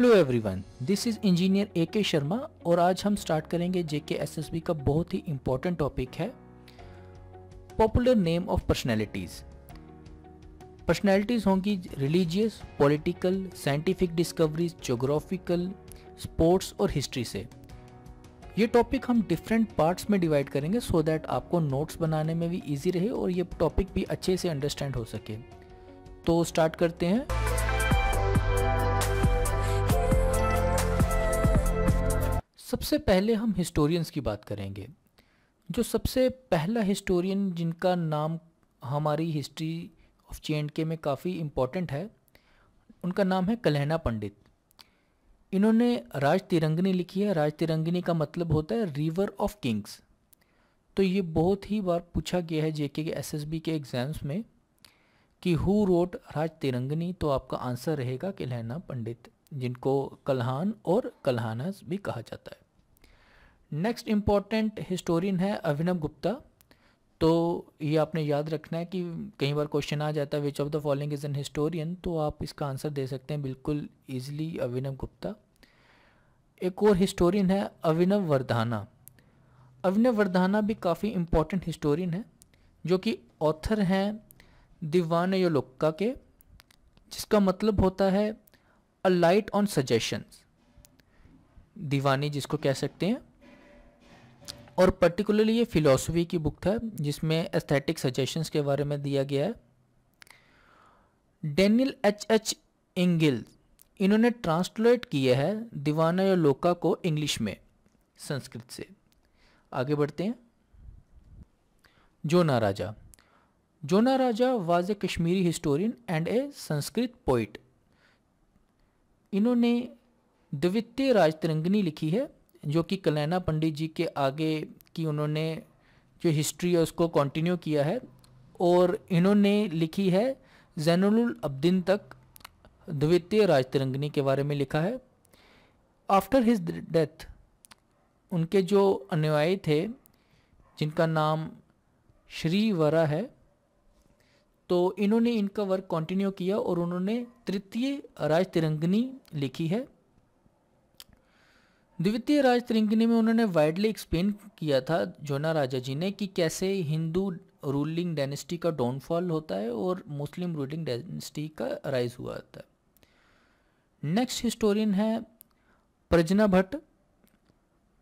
hello everyone this is engineer A K Sharma और आज हम स्टार्ट करेंगे जे के एस एस बी का बहुत ही इम्पोर्टेंट टॉपिक है popular name of personalities personalities होंगी religious political scientific discoveries geographical sports और हिस्ट्री से ये टॉपिक हम डिफरेंट पार्ट्स में डिवाइड करेंगे सो so दैट आपको नोट्स बनाने में भी ईजी रहे और ये टॉपिक भी अच्छे से अंडरस्टैंड हो सके तो स्टार्ट करते हैं सबसे पहले हम हिस्टोरियंस की बात करेंगे जो सबसे पहला हिस्टोरियन जिनका नाम हमारी हिस्ट्री ऑफ जे के में काफ़ी इम्पोर्टेंट है उनका नाम है कलहना पंडित इन्होंने राज तिरंगनी लिखी है राज तिरंगनी का मतलब होता है रिवर ऑफ किंग्स तो ये बहुत ही बार पूछा गया है जेके के एसएसबी के एग्ज़ाम्स में कि हु रोट राज तिरंगनी तो आपका आंसर रहेगा कलहना पंडित जिनको कल्हान और कल्हानस भी कहा जाता है नेक्स्ट इम्पॉर्टेंट हिस्टोरियन है अभिनव गुप्ता तो ये आपने याद रखना है कि कई बार क्वेश्चन आ जाता है which of the following is an historian तो आप इसका आंसर दे सकते हैं बिल्कुल ईजिली अभिनव गुप्ता एक और हिस्टोरियन है अभिनव वर्धाना अभिनव वर्धाना भी काफ़ी इम्पोर्टेंट हिस्टोरियन है जो कि ऑथर हैं दीवान योलोक्का के जिसका मतलब होता है अ लाइट ऑन सजेशन दीवानी जिसको कह सकते हैं और पर्टिकुलरली ये फिलोसफी की बुक था जिसमें एस्थेटिक सजेशंस के बारे में दिया गया है डेनियल एच एच इंगिल इन्होंने ट्रांसलेट किया है दीवाना या लोका को इंग्लिश में संस्कृत से आगे बढ़ते हैं Jonaraja Jonaraja was a Kashmiri historian and a Sanskrit poet इन्होंने द्वितीय राज लिखी है जो कि कलैना पंडित जी के आगे की उन्होंने जो हिस्ट्री है उसको कंटिन्यू किया है और इन्होंने लिखी है जैनुल अब्दीन तक द्वितीय राज तिरंगनी के बारे में लिखा है आफ्टर हिज डेथ उनके जो अनुयायी थे जिनका नाम श्री वरा है तो इन्होंने इनका वर्क कंटिन्यू किया और उन्होंने तृतीय राज तिरंगनी लिखी है द्वितीय राज तिरंगनी में उन्होंने वाइडली एक्सप्लेन किया था जोना राजा जी ने कि कैसे हिंदू रूलिंग डायनेस्टी का डाउनफॉल होता है और मुस्लिम रूलिंग डायनेस्टी का राइज हुआ था नेक्स्ट हिस्टोरियन है प्रजना भट्ट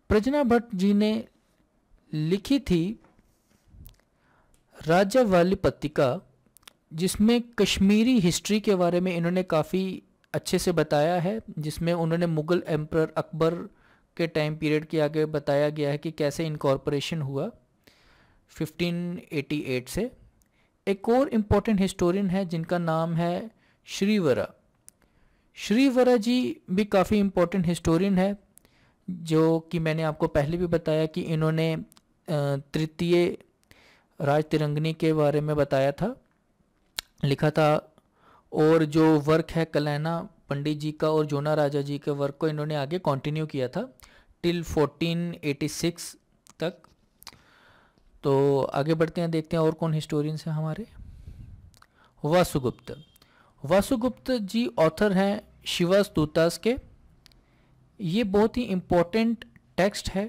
प्रजना भट्ट जी ने लिखी थी राजा वाली पत्रिका जिसमें कश्मीरी हिस्ट्री के बारे में इन्होंने काफ़ी अच्छे से बताया है जिसमें उन्होंने मुग़ल एम्पर अकबर के टाइम पीरियड के आगे बताया गया है कि कैसे इनकॉर्पोरेशन हुआ 1588 से एक और इम्पोर्टेंट हिस्टोरियन है जिनका नाम है श्रीवरा श्रीवरा जी भी काफ़ी इम्पोर्टेंट हिस्टोरियन है जो कि मैंने आपको पहले भी बताया कि इन्होंने तृतीय राज तिरंगनी के बारे में बताया था लिखा था और जो वर्क है कलैना पंडित जी का और जोना राजा जी के वर्क को इन्होंने आगे कंटिन्यू किया था टिल 1486 तक तो आगे बढ़ते हैं देखते हैं और कौन हिस्टोरियंस हैं हमारे वासुगुप्त वासुगुप्त जी ऑथर हैं शिवा दूतास के ये बहुत ही इम्पोर्टेंट टेक्स्ट है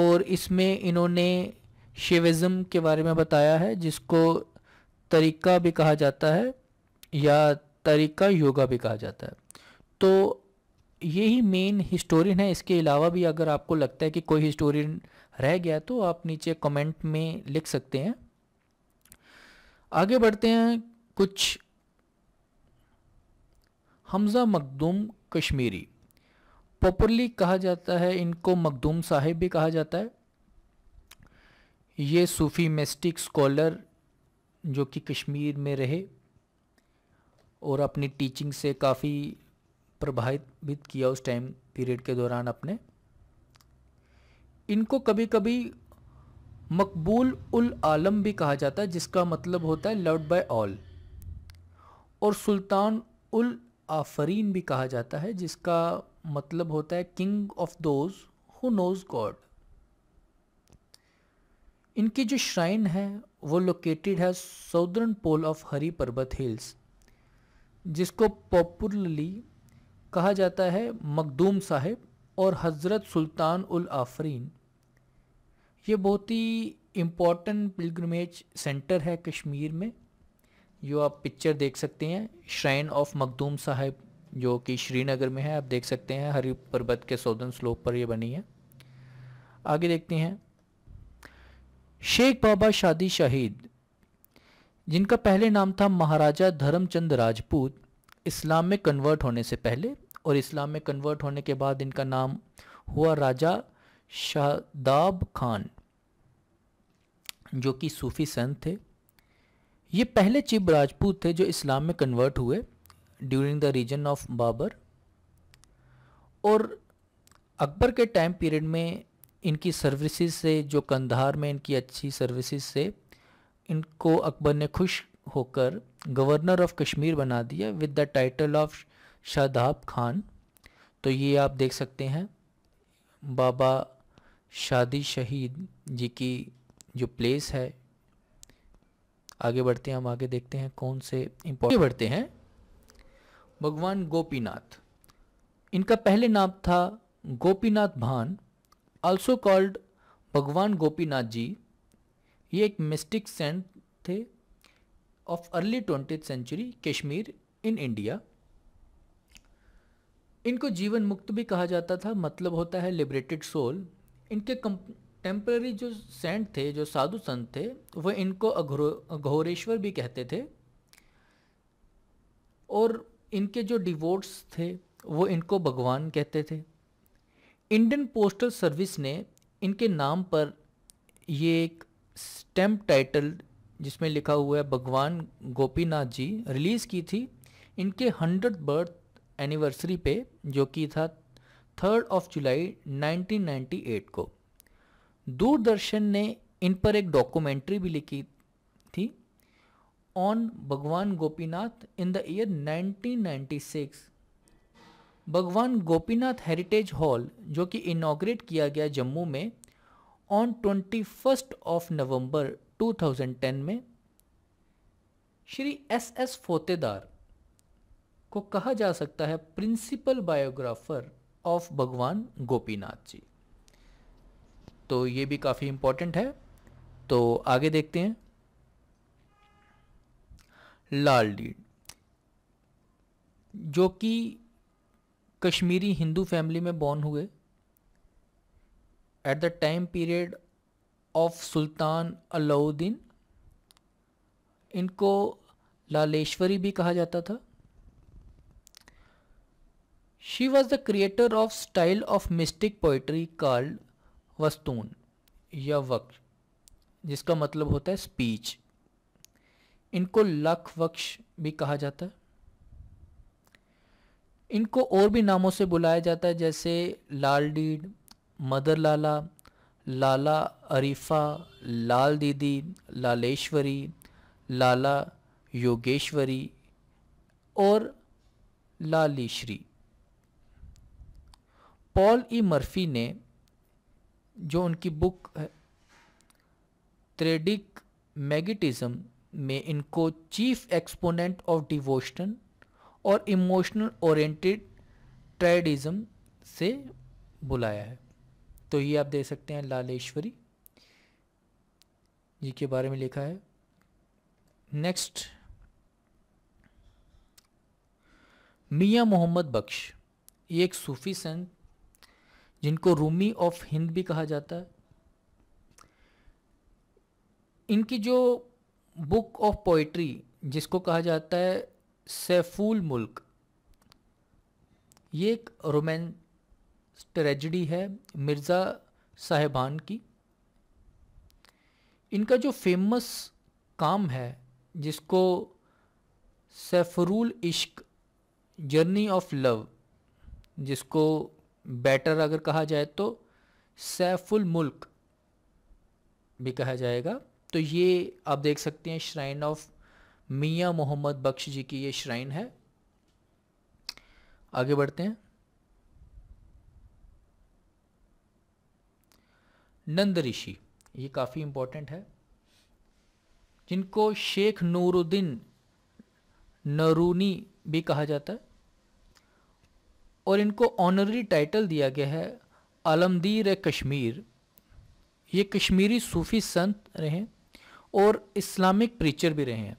और इसमें इन्होंने शिविज़म के बारे में बताया है जिसको तरीका भी कहा जाता है या तरीका योगा भी कहा जाता है तो यही मेन हिस्टोरियन है इसके अलावा भी अगर आपको लगता है कि कोई हिस्टोरियन रह गया तो आप नीचे कमेंट में लिख सकते हैं आगे बढ़ते हैं कुछ हमज़ा मखदूम कश्मीरी पॉपुलरली कहा जाता है इनको मखदूम साहेब भी कहा जाता है ये सूफी मेस्टिक स्कॉलर जो कि कश्मीर में रहे और अपनी टीचिंग से काफ़ी प्रभावित किया उस टाइम पीरियड के दौरान अपने इनको कभी कभी मकबूल उल आलम भी कहा जाता है जिसका मतलब होता है लव्ड बाय ऑल और सुल्तान उल आफरीन भी कहा जाता है जिसका मतलब होता है king of those who knows god इनकी जो श्राइन है वो लोकेटेड है सौदर्न पोल ऑफ हरी पर्वत हिल्स जिसको पॉपुलरली कहा जाता है मखदूम साहिब और हज़रत सुल्तान उल आफरीन ये बहुत ही इम्पॉर्टेंट पिलग्रमेज सेंटर है कश्मीर में जो आप पिक्चर देख सकते हैं श्राइन ऑफ मखदूम साहिब जो कि श्रीनगर में है आप देख सकते हैं हरी पर्वत के सौदन स्लोप पर यह बनी है आगे देखते हैं शेख बाबा शादी शहीद जिनका पहले नाम था महाराजा धर्मचंद राजपूत इस्लाम में कन्वर्ट होने से पहले और इस्लाम में कन्वर्ट होने के बाद इनका नाम हुआ राजा शादाब खान जो कि सूफ़ी संत थे ये पहले चिब राजपूत थे जो इस्लाम में कन्वर्ट हुए during the reign of Babur और अकबर के टाइम पीरियड में इनकी सर्विसेज से जो कंधार में इनकी अच्छी सर्विसेज से इनको अकबर ने खुश होकर गवर्नर ऑफ कश्मीर बना दिया with the title of Shadab Khan तो ये आप देख सकते हैं बाबा शादी शहीद जी की जो प्लेस है आगे बढ़ते हैं हम आगे देखते हैं कौन से इम्पोर्टेंट बढ़ते हैं भगवान गोपीनाथ इनका पहले नाम था गोपीनाथ भान ऑल्सो कॉल्ड भगवान गोपीनाथ जी ये एक मिस्टिक सेंट थे of early twenty century Kashmir in India इनको जीवन मुक्त भी कहा जाता था मतलब होता है लिबरेटेड सोल इनके टेम्प्ररी जो सेंट थे जो साधु संत थे वह इनको अघोरेश्वर भी कहते थे और इनके जो डिवोट्स थे वो इनको भगवान कहते थे इंडियन पोस्टल सर्विस ने इनके नाम पर ये एक स्टैम्प टाइटल जिसमें लिखा हुआ है भगवान गोपीनाथ जी रिलीज़ की थी इनके हंड्रेड बर्थ एनिवर्सरी पे जो कि था थर्ड ऑफ जुलाई 1998 को दूरदर्शन ने इन पर एक डॉक्यूमेंट्री भी लिखी थी ऑन भगवान गोपीनाथ इन द ईयर 1996 भगवान गोपीनाथ हेरिटेज हॉल जो कि इनाग्रेट किया गया जम्मू में on twenty first of November 2010 में श्री एस एस फोतेदार को कहा जा सकता है प्रिंसिपल बायोग्राफर ऑफ भगवान गोपीनाथ जी तो ये भी काफ़ी इम्पोर्टेंट है तो आगे देखते हैं लाल डीड जो कि कश्मीरी हिंदू फैमिली में बॉर्न हुए at the time period of sultan Alauddin इनको लालेश्वरी भी कहा जाता था she was the creator of style of mystic poetry called वस्तून या वक्श जिसका मतलब होता है स्पीच इनको लख वक्श भी कहा जाता है इनको और भी नामों से बुलाया जाता है जैसे लाल डीड मदर लाला लाला अरीफा लाल दीदी लालेश्वरी लाला योगेश्वरी और लालीश्री पॉल ई मर्फी ने जो उनकी बुक है त्रेडिक मैगिटिज़म में इनको चीफ एक्सपोनेंट ऑफ डिवोशन और इमोशनल ओरिएंटेड ट्रेडिज्म से बुलाया है तो ये आप देख सकते हैं लालेश्वरी जी के बारे में लिखा है नेक्स्ट मियाँ मोहम्मद बख्श ये एक सूफ़ी संत जिनको रूमी ऑफ हिंद भी कहा जाता है इनकी जो बुक ऑफ पोइट्री जिसको कहा जाता है सैफूल मुल्क ये एक रोमैन ट्रेजडी है मिर्ज़ा साहेबान की इनका जो फेमस काम है जिसको सैफरुल इश्क जर्नी ऑफ लव जिसको बेटर अगर कहा जाए तो सैफुल मुल्क भी कहा जाएगा तो ये आप देख सकते हैं श्राइन ऑफ मियाँ मोहम्मद बख्श जी की ये श्राइन है आगे बढ़ते हैं नंद ऋषि ये काफ़ी इम्पोर्टेंट है जिनको शेख नूरुद्दीन नरूनी भी कहा जाता है और इनको ऑनररी टाइटल दिया गया है आलमदीर कश्मीर ये कश्मीरी सूफ़ी संत रहे और इस्लामिक प्रीचर भी रहे हैं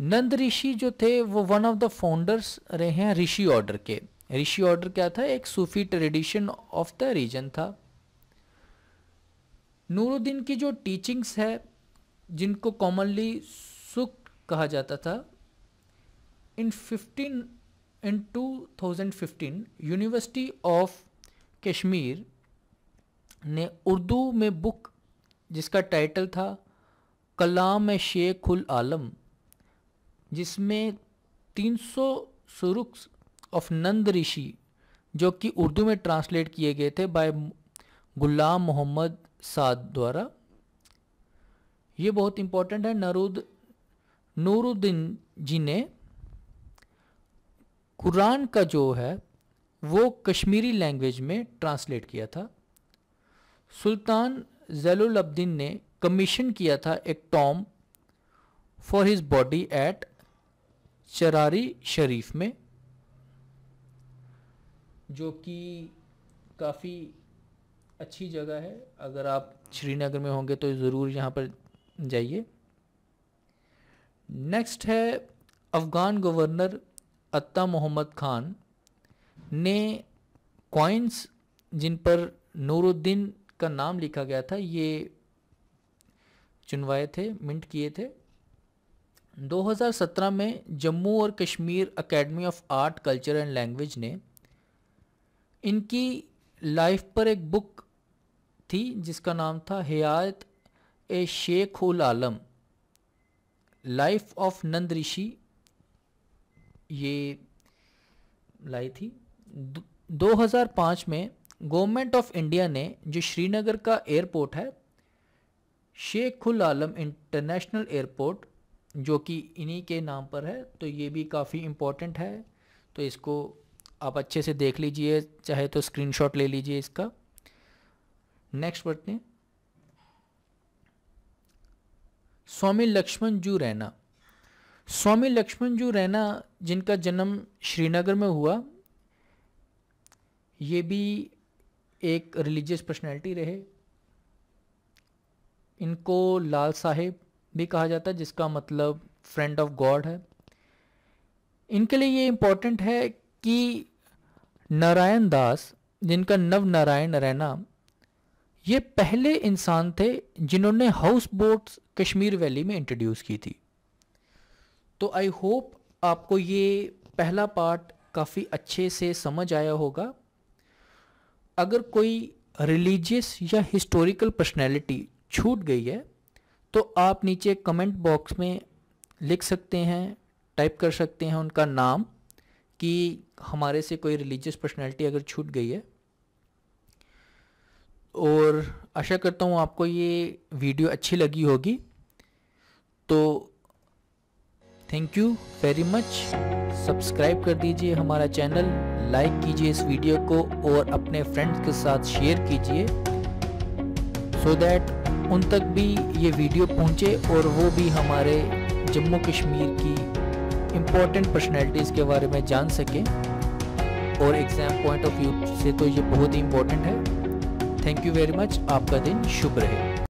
नंद ऋषि जो थे वो वन ऑफ द फाउंडर्स रहे हैं ऋषि ऑर्डर के ऋषि ऑर्डर क्या था एक Sufi tradition of the region था नूरुद्दीन की जो टीचिंग्स है जिनको कॉमनली सुख कहा जाता था in fifteen in two thousand fifteen university of Kashmir ने उर्दू में बुक जिसका टाइटल था कलाम शेख उल आलम जिसमें 300 सुरुक्स ऑफ नंद ऋषि जो कि उर्दू में ट्रांसलेट किए गए थे बाय गुलाम मोहम्मद साद द्वारा ये बहुत इम्पोर्टेंट है नरुद नूरुद्दीन जी ने कुरान का जो है वो कश्मीरी लैंग्वेज में ट्रांसलेट किया था सुल्तान जैलुलब्दीन ने कमीशन किया था एक tomb for his body at Charari Sharif में जो कि काफ़ी अच्छी जगह है अगर आप श्रीनगर में होंगे तो ज़रूर यहाँ पर जाइए नेक्स्ट है अफ़गान गवर्नर अत्ता मोहम्मद खान ने कॉइन्स जिन पर नूरुद्दीन का नाम लिखा गया था ये चुनवाए थे मिंट किए थे 2017 में जम्मू और Kashmir academy of art culture and language ने इनकी लाइफ पर एक बुक थी जिसका नाम था हयात ए शेख उल आलम लाइफ ऑफ नंद ऋषि ये लाई थी 2005 में गवर्नमेंट ऑफ इंडिया ने जो श्रीनगर का एयरपोर्ट है शेख उल आलम इंटरनेशनल एयरपोर्ट जो कि इन्हीं के नाम पर है तो ये भी काफ़ी इम्पोर्टेंट है तो इसको आप अच्छे से देख लीजिए चाहे तो स्क्रीनशॉट ले लीजिए इसका नेक्स्ट बढ़ते हैं स्वामी लक्ष्मण जू रैना स्वामी लक्ष्मण जू रैना जिनका जन्म श्रीनगर में हुआ ये भी एक रिलीजियस पर्सनैलिटी रहे इनको लाल साहेब भी कहा जाता है जिसका मतलब फ्रेंड ऑफ गॉड है इनके लिए ये इम्पोर्टेंट है कि नारायण दास जिनका नव नारायण रैना ये पहले इंसान थे जिन्होंने हाउस बोट्स कश्मीर वैली में इंट्रोड्यूस की थी तो आई होप आपको ये पहला पार्ट काफ़ी अच्छे से समझ आया होगा अगर कोई रिलीजियस या हिस्टोरिकल पर्सनैलिटी छूट गई है तो आप नीचे कमेंट बॉक्स में लिख सकते हैं टाइप कर सकते हैं उनका नाम कि हमारे से कोई रिलीजियस पर्सनैलिटी अगर छूट गई है और आशा करता हूँ आपको ये वीडियो अच्छी लगी होगी तो thank you very much subscribe कर दीजिए हमारा चैनल लाइक कीजिए इस वीडियो को और अपने फ्रेंड्स के साथ शेयर कीजिए सो दैट उन तक भी ये वीडियो पहुंचे और वो भी हमारे जम्मू कश्मीर की इम्पोर्टेंट पर्सनैलिटीज़ के बारे में जान सकें और एग्ज़ाम पॉइंट ऑफ व्यू से तो ये बहुत ही इम्पोर्टेंट है थैंक यू वेरी मच आपका दिन शुभ रहे